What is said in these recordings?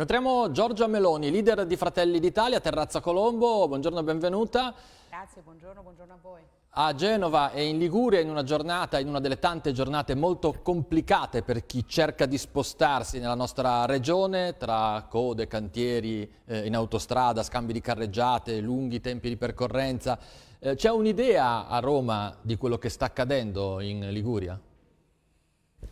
Incontriamo Giorgia Meloni, leader di Fratelli d'Italia, Terrazza Colombo, buongiorno e benvenuta. Grazie, buongiorno, buongiorno a voi. A Genova e in Liguria in una giornata, in una delle tante giornate molto complicate per chi cerca di spostarsi nella nostra regione, tra code, cantieri, eh, in autostrada, scambi di carreggiate, lunghi tempi di percorrenza. Eh, c'è un'idea a Roma di quello che sta accadendo in Liguria?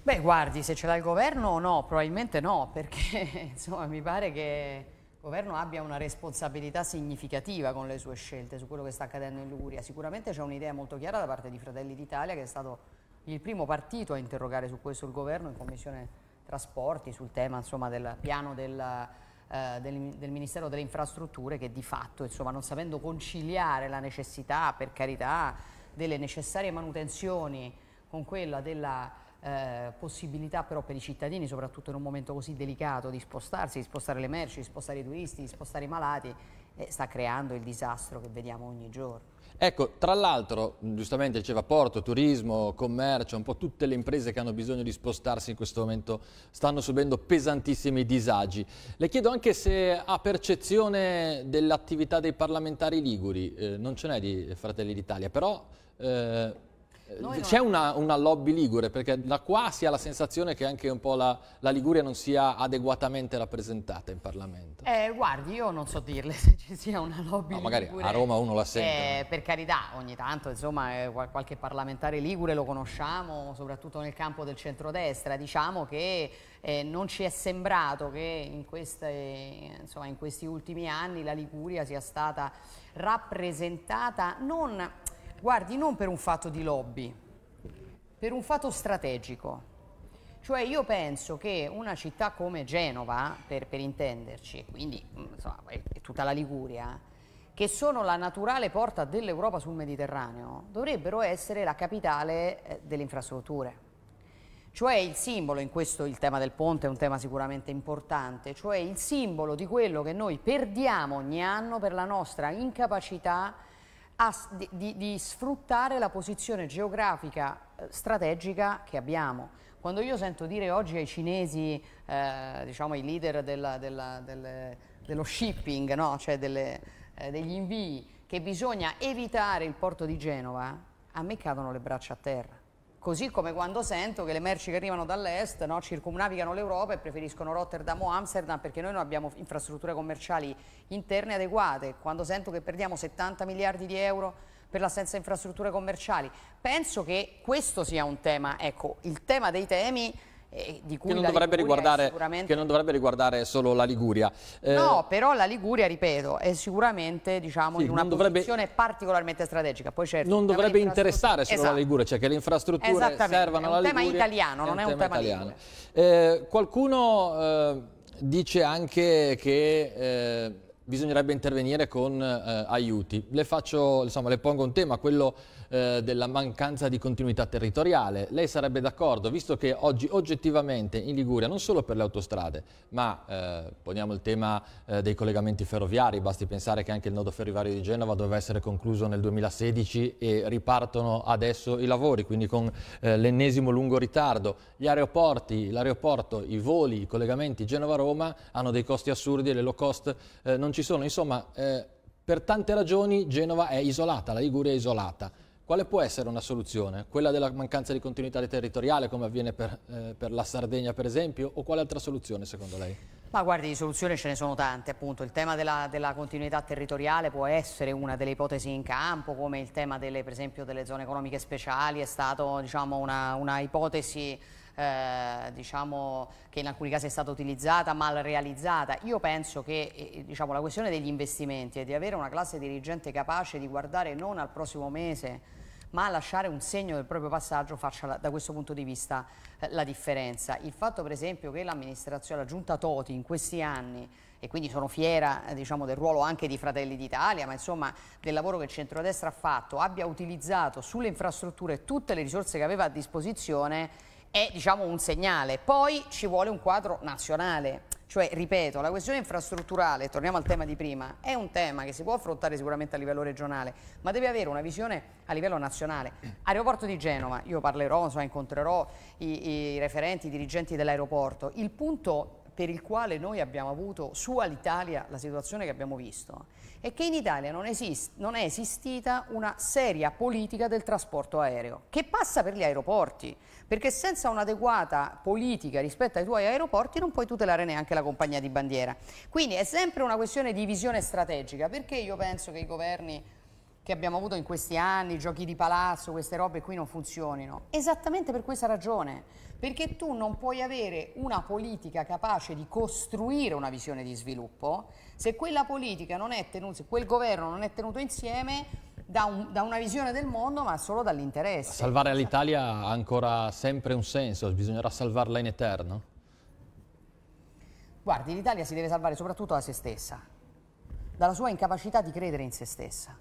Beh, guardi, se ce l'ha il governo o no, probabilmente no, perché insomma, mi pare che il governo abbia una responsabilità significativa con le sue scelte su quello che sta accadendo in Liguria. Sicuramente c'è un'idea molto chiara da parte di Fratelli d'Italia, che è stato il primo partito a interrogare su questo il governo in Commissione Trasporti, sul tema insomma, del piano della, eh, del, del, Ministero delle Infrastrutture, che di fatto, insomma, non sapendo conciliare la necessità, per carità, delle necessarie manutenzioni con quella della eh, possibilità però per i cittadini, soprattutto in un momento così delicato, di spostarsi, di spostare le merci, di spostare i turisti, di spostare i malati, eh, sta creando il disastro che vediamo ogni giorno. Ecco, tra l'altro, giustamente diceva porto, turismo, commercio, un po' tutte le imprese che hanno bisogno di spostarsi in questo momento stanno subendo pesantissimi disagi. Le chiedo anche se ha percezione dell'attività dei parlamentari liguri, eh, non ce n'è di Fratelli d'Italia, però eh, eh, c'è una, una, lobby ligure, perché da qua si ha la sensazione che anche un po' la, la Liguria non sia adeguatamente rappresentata in Parlamento. Eh, guardi, io non so dirle se ci sia una lobby ligure. no, magari ligure. a Roma uno la sente. Eh, per carità, ogni tanto, insomma, eh, qualche parlamentare ligure lo conosciamo, soprattutto nel campo del centrodestra. Diciamo che eh, non ci è sembrato che in, queste, insomma, in questi ultimi anni la Liguria sia stata rappresentata non Guardi, non per un fatto di lobby, per un fatto strategico. Cioè io penso che una città come Genova, per, per intenderci, quindi insomma, e, e tutta la Liguria, che sono la naturale porta dell'Europa sul Mediterraneo, dovrebbero essere la capitale eh, delle infrastrutture. Cioè il simbolo, in questo il tema del ponte è un tema sicuramente importante, cioè il simbolo di quello che noi perdiamo ogni anno per la nostra incapacità a, di, di, sfruttare la posizione geografica eh, strategica che abbiamo. Quando io sento dire oggi ai cinesi, eh, diciamo ai leader della, della, delle, dello shipping, no? cioè delle, eh, degli invii, che bisogna evitare il porto di Genova, a me cadono le braccia a terra. Così come quando sento che le merci che arrivano dall'est no, circumnavigano l'Europa e preferiscono Rotterdam o Amsterdam perché noi non abbiamo infrastrutture commerciali interne adeguate. Quando sento che perdiamo 70 miliardi di euro per l'assenza di infrastrutture commerciali, penso che questo sia un tema, ecco, il tema dei temi di cui che non, dovrebbe riguardare, sicuramente... che non dovrebbe riguardare solo la Liguria. Eh... No, però la Liguria, ripeto, è sicuramente diciamo, sì, in una dovrebbe... posizione particolarmente strategica. Poi certo, non dovrebbe interessare solo esatto. la Liguria, cioè che le infrastrutture servano alla Liguria. È un tema italiano, non è un tema, tema italiano. Eh, qualcuno eh, dice anche che eh, bisognerebbe intervenire con eh, aiuti. Le, faccio, insomma, le, pongo un tema, quello eh, della mancanza di continuità territoriale. Lei sarebbe d'accordo, visto che oggi oggettivamente in Liguria, non solo per le autostrade, ma eh, poniamo il tema eh, dei collegamenti ferroviari, basti pensare che anche il nodo ferroviario di Genova doveva essere concluso nel 2016 e ripartono adesso i lavori, quindi con eh, l'ennesimo lungo ritardo. Gli aeroporti, l'aeroporto, i voli, i collegamenti Genova-Roma hanno dei costi assurdi e le low cost eh, non ci sono, insomma, eh, per tante ragioni Genova è isolata, la Liguria è isolata. Quale può essere una soluzione? Quella della mancanza di continuità territoriale, come avviene per, eh, per la Sardegna per esempio, o quale altra soluzione secondo lei? Ma guardi, di soluzioni ce ne sono tante, appunto. Il tema della, della, continuità territoriale può essere una delle ipotesi in campo, come il tema delle, per esempio delle zone economiche speciali è stata diciamo, una, una ipotesi eh, diciamo, che in alcuni casi è stata utilizzata, mal realizzata. Io penso che eh, eh, diciamo, la questione degli investimenti e di avere una classe dirigente capace di guardare non al prossimo mese, ma a lasciare un segno del proprio passaggio faccia da questo punto di vista eh, la differenza. Il fatto per esempio che l'amministrazione, la giunta Toti in questi anni e quindi sono fiera eh, diciamo, del ruolo anche di Fratelli d'Italia, ma insomma del lavoro che il centrodestra ha fatto, abbia utilizzato sulle infrastrutture tutte le risorse che aveva a disposizione è diciamo, un segnale. Poi ci vuole un quadro nazionale. Cioè, ripeto, la questione infrastrutturale, torniamo al tema di prima, è un tema che si può affrontare sicuramente a livello regionale, ma deve avere una visione a livello nazionale. Aeroporto di Genova, io parlerò, so, incontrerò i, i referenti, i dirigenti dell'aeroporto. Il punto per il quale noi abbiamo avuto su Alitalia la situazione che abbiamo visto è che in Italia non, esist non è esistita una seria politica del trasporto aereo che passa per gli aeroporti perché senza un'adeguata politica rispetto ai tuoi aeroporti non puoi tutelare neanche la compagnia di bandiera quindi è sempre una questione di visione strategica perché io penso che i governi che abbiamo avuto in questi anni, giochi di palazzo, queste robe qui non funzionino. Esattamente per questa ragione, perché tu non puoi avere una politica capace di costruire una visione di sviluppo se quella politica non è tenuta, se quel governo non è tenuto insieme da, un, da una visione del mondo ma solo dall'interesse. Salvare l'Italia ha ancora sempre un senso, bisognerà salvarla in eterno? Guardi, l'Italia si deve salvare soprattutto da se stessa, dalla sua incapacità di credere in se stessa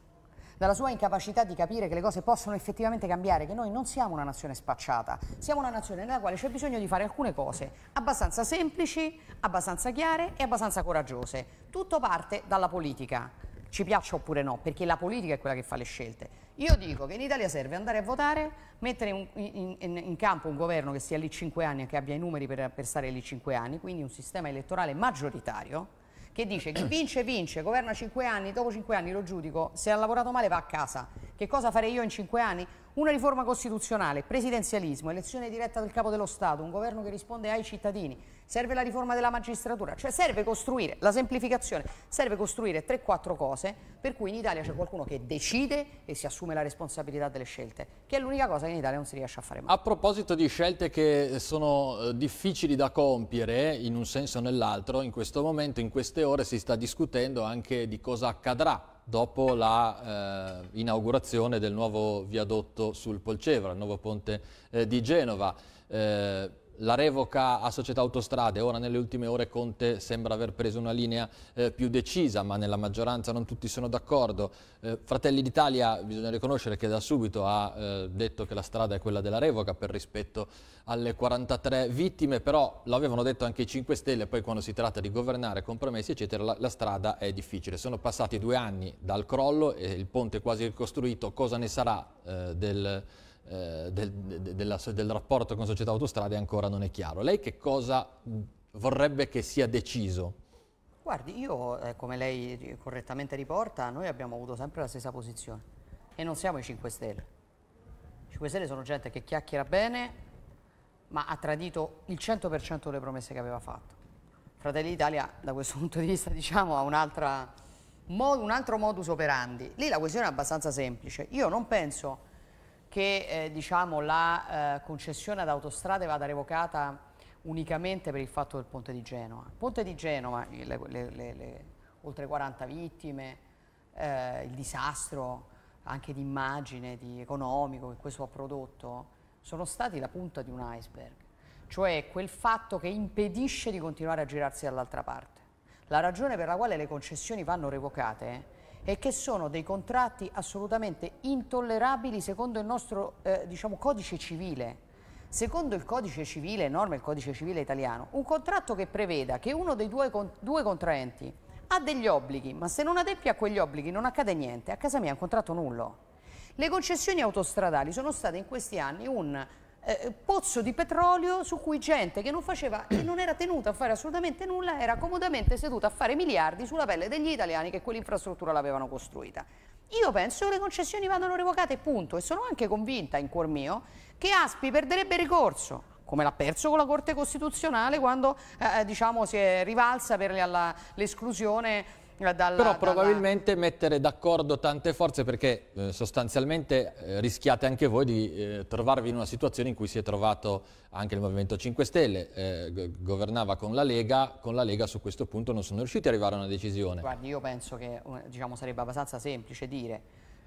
dalla sua incapacità di capire che le cose possono effettivamente cambiare, che noi non siamo una nazione spacciata, siamo una nazione nella quale c'è bisogno di fare alcune cose abbastanza semplici, abbastanza chiare e abbastanza coraggiose. Tutto parte dalla politica, ci piaccia oppure no, perché la politica è quella che fa le scelte. Io dico che in Italia serve andare a votare, mettere un, in, in, in, campo un governo che sia lì 5 anni e che abbia i numeri per, per stare lì 5 anni, quindi un sistema elettorale maggioritario, che dice chi vince vince, governa cinque anni, dopo cinque anni lo giudico, se ha lavorato male va a casa. Che cosa farei io in cinque anni? Una riforma costituzionale, presidenzialismo, elezione diretta del capo dello Stato, un governo che risponde ai cittadini serve la riforma della magistratura, cioè serve costruire la semplificazione, serve costruire 3-4 cose per cui in Italia c'è qualcuno che decide e si assume la responsabilità delle scelte, che è l'unica cosa che in Italia non si riesce a fare mai. A proposito di scelte che eh, sono eh, difficili da compiere in un senso o nell'altro, in questo momento, in queste ore si sta discutendo anche di cosa accadrà dopo l'inaugurazione eh, del nuovo viadotto sul Polcevra, il nuovo ponte eh, di Genova. Eh, la revoca a Società Autostrade, ora nelle ultime ore Conte sembra aver preso una linea eh, più decisa, ma nella maggioranza non tutti sono d'accordo. Eh, Fratelli d'Italia, bisogna riconoscere che da subito ha eh, detto che la strada è quella della revoca per rispetto alle 43 vittime, però lo avevano detto anche i 5 Stelle, poi quando si tratta di governare compromessi eccetera, la, la strada è difficile. Sono passati due anni dal crollo e il ponte è quasi ricostruito, cosa ne sarà eh, del eh, del, del, rapporto con società autostrade ancora non è chiaro. Lei che cosa vorrebbe che sia deciso? Guardi, io, eh, come lei correttamente riporta, noi abbiamo avuto sempre la stessa posizione e non siamo i 5 Stelle. I 5 Stelle sono gente che chiacchiera bene, ma ha tradito il 100% delle promesse che aveva fatto. Fratelli d'Italia, da questo punto di vista, diciamo, ha un altro modus operandi. Lì la questione è abbastanza semplice. Io non penso che eh, diciamo, la eh, concessione ad autostrade vada revocata unicamente per il fatto del ponte di Genova. Il ponte di Genova, le, le, le, le oltre 40 vittime, eh, il disastro anche di immagine, di economico che questo ha prodotto, sono stati la punta di un iceberg, cioè quel fatto che impedisce di continuare a girarsi dall'altra parte. La ragione per la quale le concessioni vanno revocate e che sono dei contratti assolutamente intollerabili secondo il nostro eh, diciamo, codice civile. Secondo il codice civile, norma il codice civile italiano, un contratto che preveda che uno dei due, due contraenti ha degli obblighi, ma se non adeppia a quegli obblighi non accade niente, a casa mia è un contratto nullo. Le concessioni autostradali sono state in questi anni un eh, pozzo di petrolio su cui gente che non faceva e non era tenuta a fare assolutamente nulla era comodamente seduta a fare miliardi sulla pelle degli italiani che quell'infrastruttura l'avevano costruita. Io penso che le concessioni vadano revocate, punto, e sono anche convinta in cuor mio che Aspi perderebbe ricorso come l'ha perso con la Corte Costituzionale quando eh, diciamo, si è rivalsa per l'esclusione eh, dalla... Però probabilmente dalla... mettere d'accordo tante forze perché eh, sostanzialmente eh, rischiate anche voi di eh, trovarvi in una situazione in cui si è trovato anche il Movimento 5 Stelle, eh, governava con la Lega, con la Lega su questo punto non sono riusciti ad arrivare a una decisione. Guardi, io penso che eh, diciamo, sarebbe abbastanza semplice dire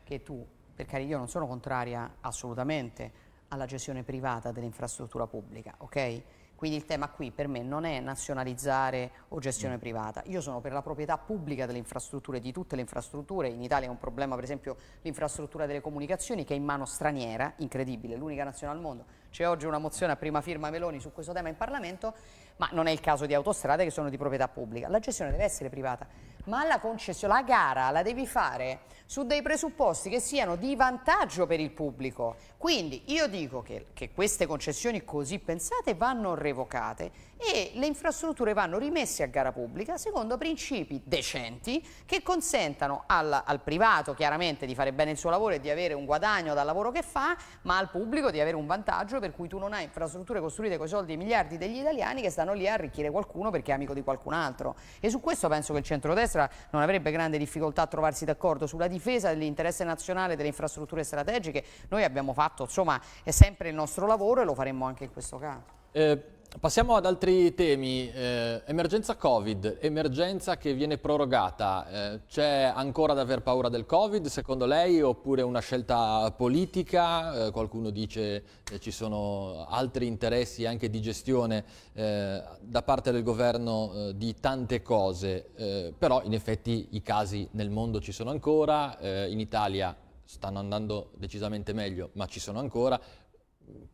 che tu, perché io non sono contraria assolutamente alla gestione privata dell'infrastruttura pubblica, ok? Quindi il tema qui per me non è nazionalizzare o gestione mm. privata, io sono per la proprietà pubblica delle infrastrutture, di tutte le infrastrutture, in Italia è un problema per esempio l'infrastruttura delle comunicazioni che è in mano straniera, incredibile, l'unica nazionale al mondo, c'è oggi una mozione a prima firma Meloni su questo tema in Parlamento, ma non è il caso di autostrade che sono di proprietà pubblica. La gestione deve essere privata, ma la concessione, la gara la devi fare su dei presupposti che siano di vantaggio per il pubblico. Quindi io dico che, che queste concessioni così pensate vanno revocate e le infrastrutture vanno rimesse a gara pubblica secondo principi decenti che consentano al, al privato chiaramente di fare bene il suo lavoro e di avere un guadagno dal lavoro che fa, ma al pubblico di avere un vantaggio altro, per cui tu non hai infrastrutture costruite con i soldi di miliardi degli italiani che stanno lì a arricchire qualcuno perché è amico di qualcun altro. E su questo penso che il centrodestra non avrebbe grande difficoltà a trovarsi d'accordo sulla difesa dell'interesse nazionale delle infrastrutture strategiche. Noi abbiamo fatto, insomma, è sempre il nostro lavoro e lo faremmo anche in questo caso. Eh, Passiamo ad altri temi, eh, emergenza Covid, emergenza che viene prorogata, eh, c'è ancora da aver paura del Covid secondo lei oppure una scelta politica? Eh, qualcuno dice che eh, ci sono altri interessi anche di gestione eh, da parte del governo eh, di tante cose, però in effetti i casi nel mondo ci sono ancora, in Italia stanno andando decisamente meglio, ma ci sono ancora.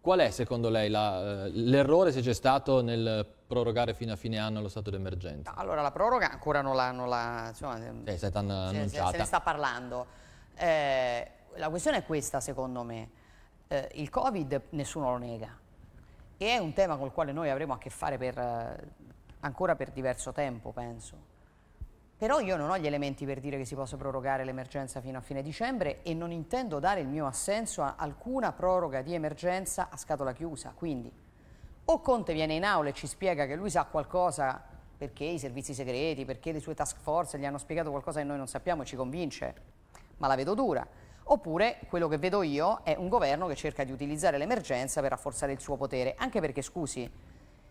Qual è secondo lei la, eh, l'errore se c'è stato nel prorogare fino a fine anno lo stato d'emergenza? Allora la proroga ancora non la... Non la insomma, eh, se, se, se, ne sta parlando. Eh, la questione è questa secondo me. Eh, il Covid nessuno lo nega e è un tema col quale noi avremo a che fare per, eh, ancora per diverso tempo penso. Però io non ho gli elementi per dire che si possa prorogare l'emergenza fino a fine dicembre e non intendo dare il mio assenso a alcuna proroga di emergenza a scatola chiusa. Quindi o Conte viene in aula e ci spiega che lui sa qualcosa perché i servizi segreti, perché le sue task force gli hanno spiegato qualcosa che noi non sappiamo e ci convince, ma la vedo dura. Oppure quello che vedo io è un governo che cerca di utilizzare l'emergenza per rafforzare il suo potere, anche perché, scusi,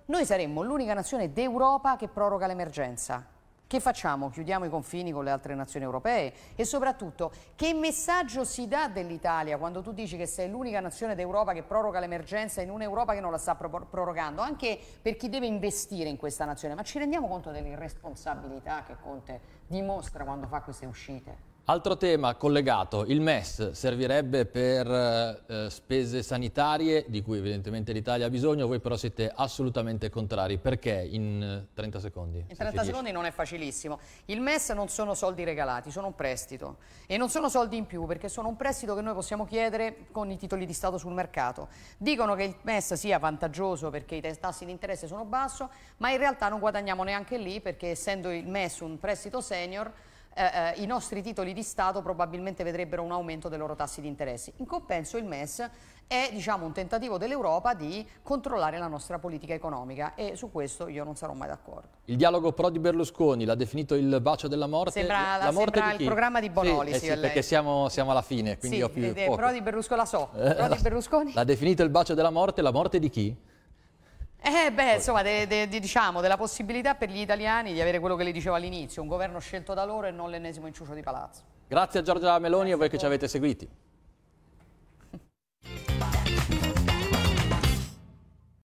noi saremmo l'unica nazione d'Europa che proroga l'emergenza che facciamo? Chiudiamo i confini con le altre nazioni europee? E soprattutto, che messaggio si dà dell'Italia quando tu dici che sei l'unica nazione d'Europa che proroga l'emergenza in un'Europa che non la sta prorogando? Anche per chi deve investire in questa nazione, ma ci rendiamo conto dell'irresponsabilità che Conte dimostra quando fa queste uscite? Altro tema collegato, il MES servirebbe per eh, eh, spese sanitarie di cui evidentemente l'Italia ha bisogno, voi però siete assolutamente contrari, perché in 30 eh, secondi? In 30 secondi non è facilissimo, il MES non sono soldi regalati, sono un prestito e non sono soldi in più perché sono un prestito che noi possiamo chiedere con i titoli di Stato sul mercato. Dicono che il MES sia vantaggioso perché i tassi di interesse sono bassi, ma in realtà non guadagniamo neanche lì perché essendo il MES un prestito senior eh, eh, i nostri titoli di Stato probabilmente vedrebbero un aumento dei loro tassi di interessi. In compenso il MES è diciamo, un tentativo dell'Europa di controllare la nostra politica economica e su questo io non sarò mai d'accordo. Il dialogo Prodi-Berlusconi l'ha definito il bacio della morte. Sembra, la, la morte sembra il programma di Bonoli. Sì, eh sì, sì perché siamo, siamo, alla fine, quindi sì, ho più... Eh, Prodi-Berlusconi la so. Prodi-Berlusconi? l'ha definito il bacio della morte, la morte di chi? Eh beh, insomma, de, de, de, diciamo, della possibilità per gli italiani di avere quello che le dicevo all'inizio, un governo scelto da loro e non l'ennesimo inciucio di palazzo. Grazie a Giorgia Meloni e a voi che ci avete seguiti.